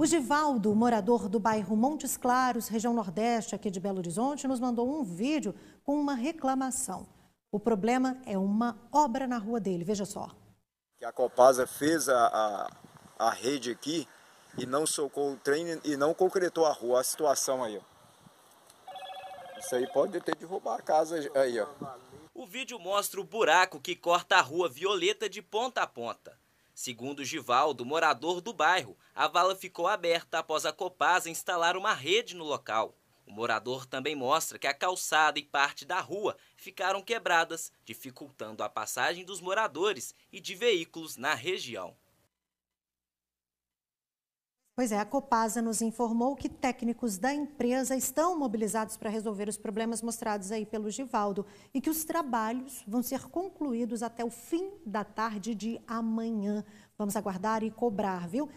O Givaldo, morador do bairro Montes Claros, região Nordeste, aqui de Belo Horizonte, nos mandou um vídeo com uma reclamação. O problema é uma obra na rua dele, veja só. Que a Copasa fez a, a, a rede aqui e não socou o trem e não concretou a rua. A situação aí, ó. Isso aí pode ter de roubar a casa aí, ó. O vídeo mostra o buraco que corta a rua Violeta de ponta a ponta. Segundo Givaldo, morador do bairro, a vala ficou aberta após a Copasa instalar uma rede no local. O morador também mostra que a calçada e parte da rua ficaram quebradas, dificultando a passagem dos moradores e de veículos na região. Pois é, a Copasa nos informou que técnicos da empresa estão mobilizados para resolver os problemas mostrados aí pelo Givaldo e que os trabalhos vão ser concluídos até o fim da tarde de amanhã. Vamos aguardar e cobrar, viu?